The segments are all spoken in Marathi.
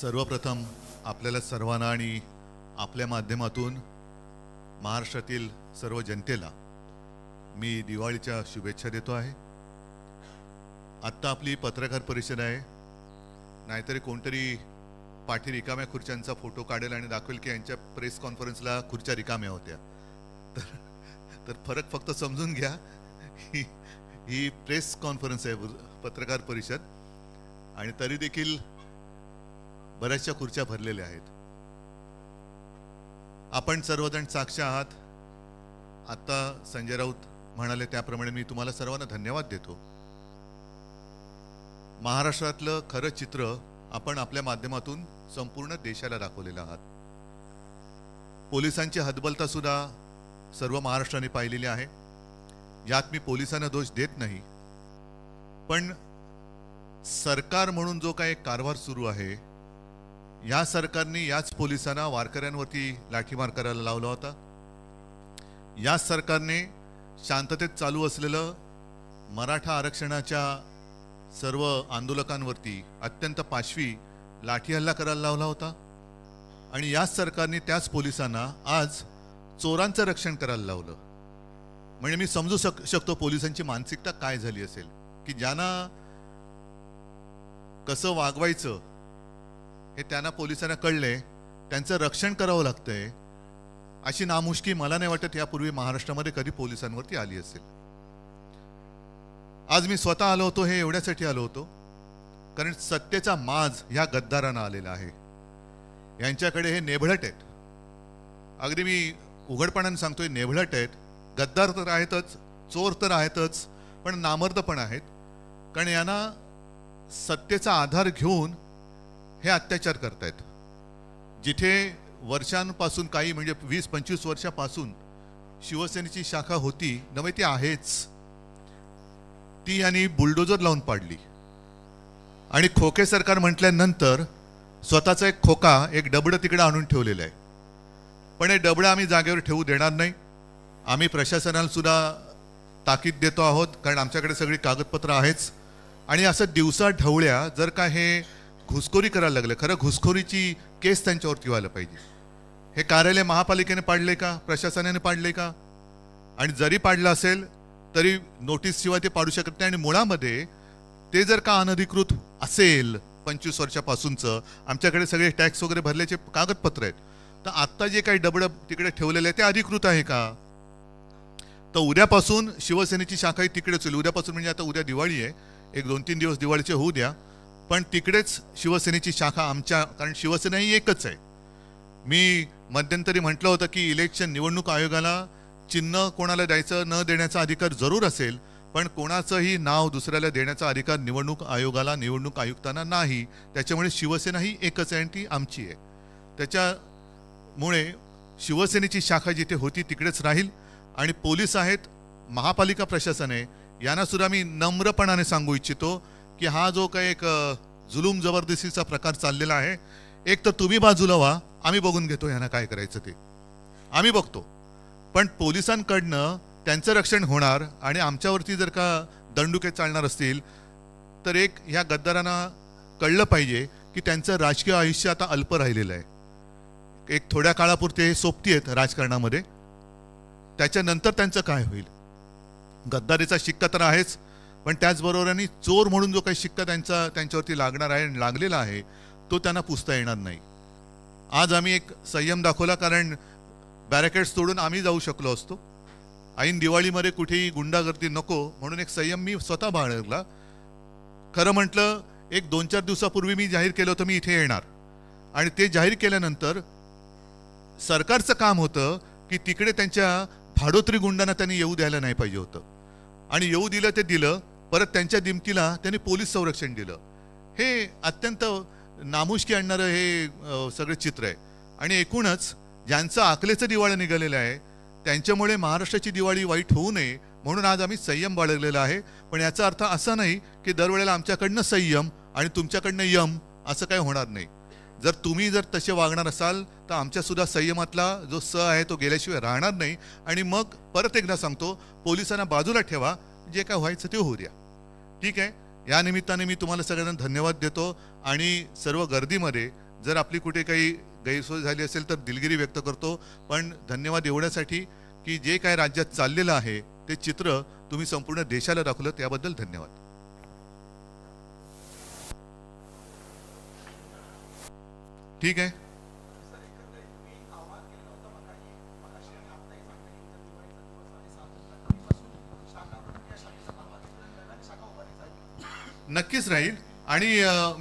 सर्वप्रथम आपल्याला सर्वांना आणि आपल्या माध्यमातून महाराष्ट्रातील सर्व जनतेला मी दिवाळीच्या शुभेच्छा देतो आहे आत्ता आपली पत्रकार परिषद आहे नाहीतरी कोणतरी पाठी रिकाम्या खुर्च्यांचा फोटो काढेल आणि दाखवेल की यांच्या प्रेस कॉन्फरन्सला खुर्च्या रिकाम्या होत्या तर तर फरक फक्त समजून घ्या ही ही प्रेस कॉन्फरन्स आहे पत्रकार परिषद आणि तरी देखील बऱ्याचशा खुर्च्या भरलेल्या आहेत आपण सर्वजण साक्ष आहात आता संजय राऊत म्हणाले त्याप्रमाणे मी तुम्हाला सर्वांना धन्यवाद देतो महाराष्ट्रातलं खरं चित्र आपण आपल्या माध्यमातून संपूर्ण देशाला दाखवलेलं आहात पोलिसांची हदबलता सुद्धा सर्व महाराष्ट्राने पाहिलेली आहे यात मी पोलिसांना दोष देत नाही पण सरकार म्हणून जो काही कारभार सुरू आहे या सरकारने याच पोलिसांना वारकऱ्यांवरती लाठीमार करायला लावला होता याच सरकारने शांततेत चालू असलेलं मराठा आरक्षणाच्या सर्व आंदोलकांवरती अत्यंत पाशवी लाठी हल्ला करायला लावला होता आणि याच सरकारने त्याच पोलिसांना आज चोरांचं रक्षण करायला लावलं म्हणजे मी समजू शक शकतो पोलिसांची मानसिकता काय झाली असेल की ज्यांना कसं वागवायचं हे त्यांना पोलिसांना कळले त्यांचं रक्षण करावं लागतंय अशी नामुष्की मला नाही वाटत यापूर्वी महाराष्ट्रामध्ये कधी पोलिसांवरती आली असेल आज मी स्वतः आलो होतो हे एवढ्यासाठी आलो होतो कारण सत्तेचा माज ह्या गद्दारांना आलेला आहे यांच्याकडे हे नेभळट आहेत अगदी मी उघडपणाने सांगतोय नेभळट आहेत गद्दार तर आहेतच चोर तर आहेतच पण नामर्द पण आहेत कारण यांना सत्तेचा आधार घेऊन हे अत्याचार करतायत जिथे वर्षांपासून काही म्हणजे वीस पंचवीस वर्षापासून शिवसेनेची शाखा होती नव्हे ती आहेच ती यांनी बुलडोजर लावून पाडली आणि खोके सरकार म्हटल्यानंतर स्वतःचा एक खोका एक डबडं तिकडं आणून ठेवलेलं आहे पण हे डबडं आम्ही जागेवर ठेवू देणार नाही आम्ही प्रशासनाला सुद्धा ताकीद देतो आहोत कारण आमच्याकडे सगळी कागदपत्रं आहेच आणि असं दिवसा ढवळ्या जर का हे घुसखोरी करायला लागले खरं घुसखोरीची केस त्यांच्यावरती व्हायला पाहिजे हे कार्यालय महापालिकेने पाडले का प्रशासनाने पाडले का आणि जरी पाडलं असेल तरी नोटीसशिवाय ते पाडू शकत नाही आणि मुळामध्ये ते जर का अनधिकृत असेल पंचवीस वर्षापासूनचं आमच्याकडे सगळे टॅक्स वगैरे भरल्याचे कागदपत्र आहेत तर आत्ता जे काही डबड तिकडे ठेवलेले आहे ते अधिकृत आहे का तर उद्यापासून शिवसेनेची शाखा ही तिकडेच होईल उद्यापासून म्हणजे आता उद्या दिवाळी आहे एक दोन तीन दिवस दिवाळीचे होऊ द्या पण तिकडेच शिवसेनेची शाखा आमच्या कारण शिवसेना ही एकच आहे मी मध्यंतरी म्हटलं होतं की इलेक्शन निवडणूक आयोगाला चिन्ह कोणाला द्यायचं न देण्याचा अधिकार जरूर असेल पण कोणाचंही नाव दुसऱ्याला देण्याचा अधिकार निवडणूक आयोगाला निवडणूक आयुक्तांना नाही त्याच्यामुळे शिवसेना ही एकच आहे आणि ती आमची आहे त्याच्यामुळे शिवसेनेची शाखा जिथे होती तिकडेच राहील आणि पोलीस आहेत महापालिका प्रशासन आहे यांनासुद्धा मी नम्रपणाने सांगू इच्छितो की हा जो काही एक जुलूम जबरदस्तीचा प्रकार चाललेला आहे एक तर तुम्ही बाजूला व्हा आम्ही बघून घेतो यांना काय करायचं ते आम्ही बघतो पण पोलिसांकडनं त्यांचं रक्षण होणार आणि आमच्यावरती जर का दंडुके चालणार असतील तर एक ह्या गद्दारांना कळलं पाहिजे की त्यांचं राजकीय आयुष्य आता अल्प राहिलेलं आहे एक थोड्या काळापुरते सोपती आहेत राजकारणामध्ये त्याच्यानंतर त्यांचं काय होईल गद्दारीचा शिक्का तर आहेच पण त्याचबरोबर चोर म्हणून जो काही शिक्का त्यांचा त्यांच्यावरती लागणार आहे लागलेला आहे तो त्यांना पुसता येणार नाही आज आम्ही एक संयम दाखवला कारण बॅरेकेड्स तोडून आम्ही जाऊ शकलो असतो ऐन दिवाळीमध्ये कुठेही गुंडागर्दी नको म्हणून एक संयम मी स्वतः बाळगला खरं म्हटलं एक दोन चार दिवसापूर्वी मी जाहीर केलं होतं मी इथे येणार आणि ते जाहीर केल्यानंतर सरकारचं काम होतं की तिकडे त्यांच्या भाडोत्री गुंडांना त्यांनी येऊ द्यायला नाही पाहिजे होतं आणि येऊ दिलं ते दिलं परत त्यांच्या दिमतीला त्यांनी पोलीस संरक्षण दिलं हे अत्यंत नामुष्की आणणारं हे सगळं चित्र आहे आणि एकूणच ज्यांचं आकलेचं दिवाळं निघालेलं आहे त्यांच्यामुळे महाराष्ट्राची दिवाळी वाईट होऊ नये म्हणून आज आम्ही संयम बाळगलेला आहे पण याचा अर्थ असा नाही की दरवेळेला आमच्याकडनं संयम आणि तुमच्याकडनं यम असं काही होणार नाही जर तुम्ही जर तसे वागणार असाल तर आमच्यासुद्धा संयमातला जो स आहे तो गेल्याशिवाय राहणार नाही आणि मग परत एकदा सांगतो पोलिसांना बाजूला ठेवा जे काय व्हायचं ते होऊ द्या ठीक आहे या निमित्ताने मी तुम्हाला सगळ्यांना धन्यवाद देतो आणि सर्व गर्दीमध्ये जर आपली कुठे काही गैरसोय झाली असेल तर दिलगिरी व्यक्त करतो पण धन्यवाद एवढ्यासाठी की जे काय राज्यात चाललेलं आहे ते चित्र तुम्ही संपूर्ण देशाला दाखवलं त्याबद्दल धन्यवाद ठीक आहे नक्कीच राहील आणि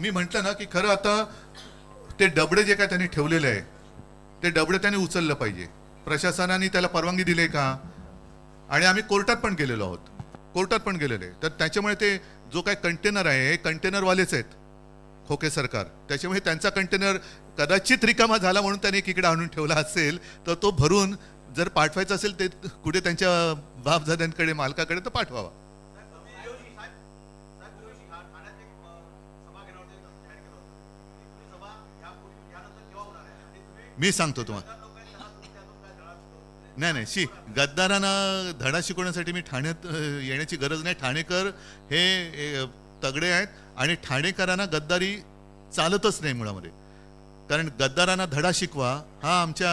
मी म्हटलं ना की खरं आता ते डबडे जे काय त्यांनी ठेवलेले आहे ते डबडे त्यांनी उचललं पाहिजे प्रशासनाने त्याला परवानगी दिली आहे का आणि आम्ही कोर्टात पण गेलेलो आहोत कोर्टात पण गेलेले तर त्याच्यामुळे ते जो काय कंटेनर आहे हे कंटेनरवालेच आहेत खोके सरकार त्याच्यामुळे त्यांचा कंटेनर कदाचित रिकामा झाला म्हणून त्यांनी इकडे आणून ठेवला असेल तर तो भरून जर पाठवायचा असेल ते कुठे त्यांच्या बापदाद्यांकडे मालकाकडे तर पाठवावा मी सांगतो तुम्हाला नाही नाही शी गद्दारांना धडा शिकवण्यासाठी मी ठाण्यात येण्याची गरज नाही ठाणेकर हे तगडे आहेत आणि ठाणेकरांना गद्दारी चालतच नाही मुळामध्ये कारण गद्दारांना धडा शिकवा हा आमच्या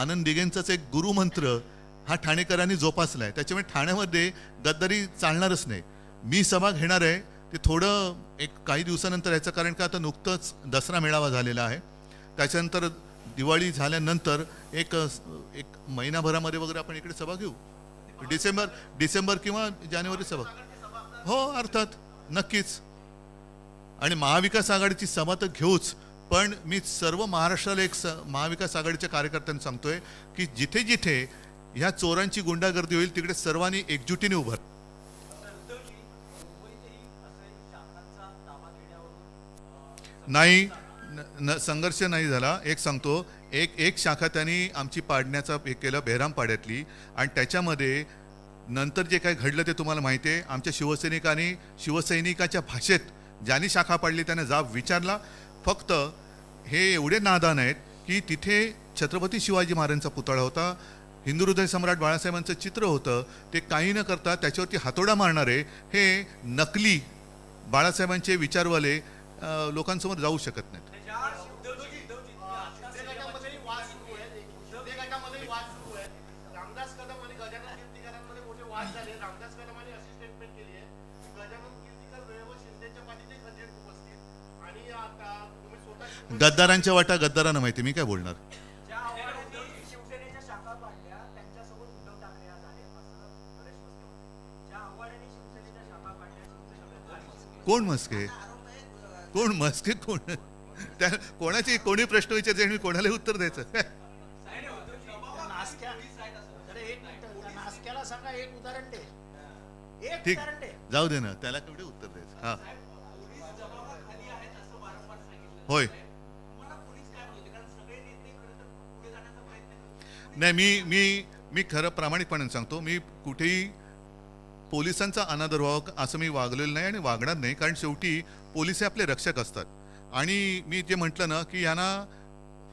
आनंद दिगेंचाच एक गुरुमंत्र हा ठाणेकरांनी जोपासला आहे त्याच्यामुळे ठाण्यामध्ये गद्दारी चालणारच नाही मी सभा घेणार आहे ते थोडं एक काही दिवसानंतर याचं कारण का आता नुकतंच दसरा मेळावा झालेला आहे त्याच्यानंतर दिवाळी झाल्यानंतर एक एक महिनाभरामध्ये वगैरे आपण इकडे सभा घेऊ डिसेंबर डिसेंबर किंवा जानेवारी सभा हो अर्थात नक्कीच आणि महाविकास आघाडीची सभा तर घेऊच पण मी सर्व महाराष्ट्राला एक स महाविकास आघाडीच्या कार्यकर्त्यांना सांगतोय की जिथे जिथे ह्या चोरांची गुंडागर्दी होईल तिकडे सर्वांनी एकजुटीने उभार नाही न संघर्ष नाही झाला एक सांगतो एक एक शाखा त्यांनी आमची पाडण्याचा हे केलं पाड्यातली आणि त्याच्यामध्ये नंतर जे काही घडलं ते तुम्हाला माहिती आहे आमच्या शिवसैनिकांनी शिवसैनिकाच्या भाषेत ज्यांनी शाखा पाडली त्याने जाब विचारला फक्त हे एवढे नादान आहेत की तिथे छत्रपती शिवाजी महाराजांचा पुतळा होता हिंदू हृदय सम्राट बाळासाहेबांचं चित्र होतं ते काही न करता त्याच्यावरती हातोडा मारणारे हे नकली बाळासाहेबांचे विचारवाले लोकांसमोर जाऊ शकत नाहीत वाद सुरू आहे रामदास कदम आणि गजानन कीर्तिकरांमध्ये मोठे वाद झाले रामदास कदम यांनी अशी स्टेटमेंट केली आहे की गजानन कीर्तिकर वेळेवर शिंदेच्या पाठीचे खंजीर उपस्थित आणि आता तुम्ही स्वतः गद्दारांच्या वाटा गद्दारांना माहिती मी काय बोलणार कोण मस्के कोण मस्के कोण त्या कोणाची कोणी प्रश्न विचारायचे मी कोणालाही उत्तर द्यायचं ठीक जाऊ दे ना त्याला उत्तर द्यायचं हा होय नाही मी मी मी खरं प्रामाणिकपणे सांगतो मी कुठेही पोलिसांचा अनादर व्हावं असं मी वागलेलं नाही आणि वागणार नाही कारण शेवटी पोलिस हे आपले रक्षक असतात आणि मी जे म्हटलं ना की यांना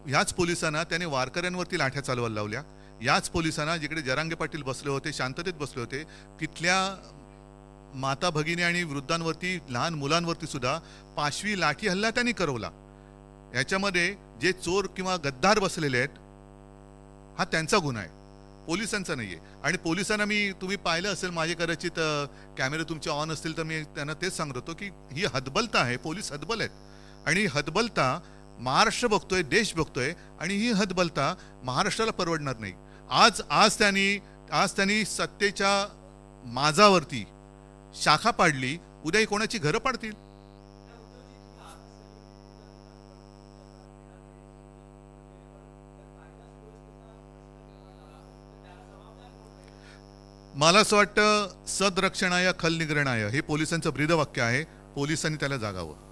ह्याच पोलिसांना त्याने वारकऱ्यांवरती लाठ्या चालवायला लावल्या याच पोलिसांना जिकडे जरांगे पाटील बसले होते शांततेत बसले होते तिथल्या माता भगिनी आणि वृद्धांवरती लहान मुलांवरती सुद्धा पाचवी लाठी हल्ला त्यांनी करवला याच्यामध्ये जे चोर किंवा गद्दार बसलेले आहेत हा त्यांचा गुन्हा आहे पोलिसांचा नाही आहे आणि पोलिसांना मी तुम्ही पाहिलं असेल माझे कदाचित कॅमेरे तुमचे ऑन असतील तर मी त्यांना तेच सांगत होतो की ही हदबलता आहे पोलीस हदबल आहेत आणि हदबलता महाराष्ट्र बघतोय देश बघतोय आणि ही हदबलता महाराष्ट्राला परवडणार नाही आज आज त्यांनी आज त्यांनी सत्तेच्या माझावरती शाखा पाडली उद्या कोणाची घरं पाडतील मला असं वाटतं सदरक्षणाय खलनिग्रणाय हे पोलिसांचं ब्रीदवाक्य आहे पोलिसांनी त्याला जागावं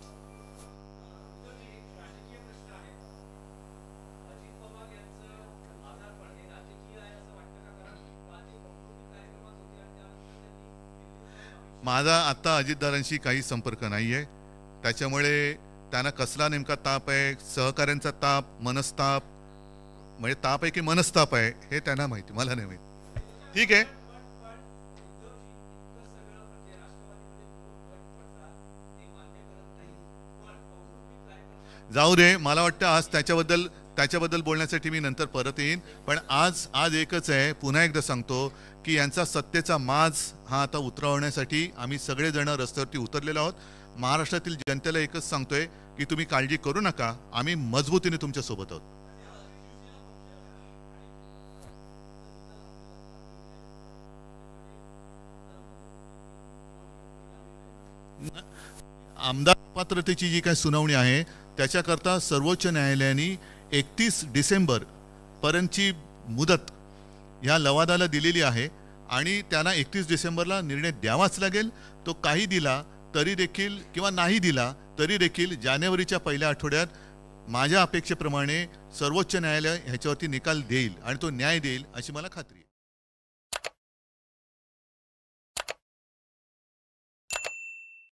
माझा आता अजितदारांशी काही संपर्क नाही आहे त्याच्यामुळे त्यांना कसला नेमका ताप आहे सहकाऱ्यांचा ताप मनस्ताप म्हणजे ताप आहे की मनस्ताप आहे हे त्यांना माहिती मला नाही माहिती ठीक आहे जाऊ दे मला वाटतं आज त्याच्याबद्दल त्याच्याबद्दल बोलण्यासाठी मी नंतर परत येईन पण आज आज एकच आहे पुन्हा एकदा सांगतो की यांचा सत्तेचा माज हा आता उतरवण्यासाठी आम्ही सगळेजण रस्त्यावरती उतरलेलो आहोत महाराष्ट्रातील जनतेला एकच सांगतोय की तुम्ही काळजी करू नका आम्ही मजबूतीने तुमच्या सोबत आहोत आमदार पात्रतेची जी काही सुनावणी आहे त्याच्याकरता सर्वोच्च न्यायालयाने एकतीस पर्यंतची मुदत ह्या लवादाला दिलेली आहे आणि त्यांना एकतीस डिसेंबरला निर्णय द्यावाच लागेल तो काही दिला तरी देखील किंवा नाही दिला तरी देखील जानेवारीच्या पहिल्या आठवड्यात माझ्या अपेक्षेप्रमाणे सर्वोच्च न्यायालय ह्याच्यावरती निकाल देईल आणि तो न्याय देईल अशी मला खात्री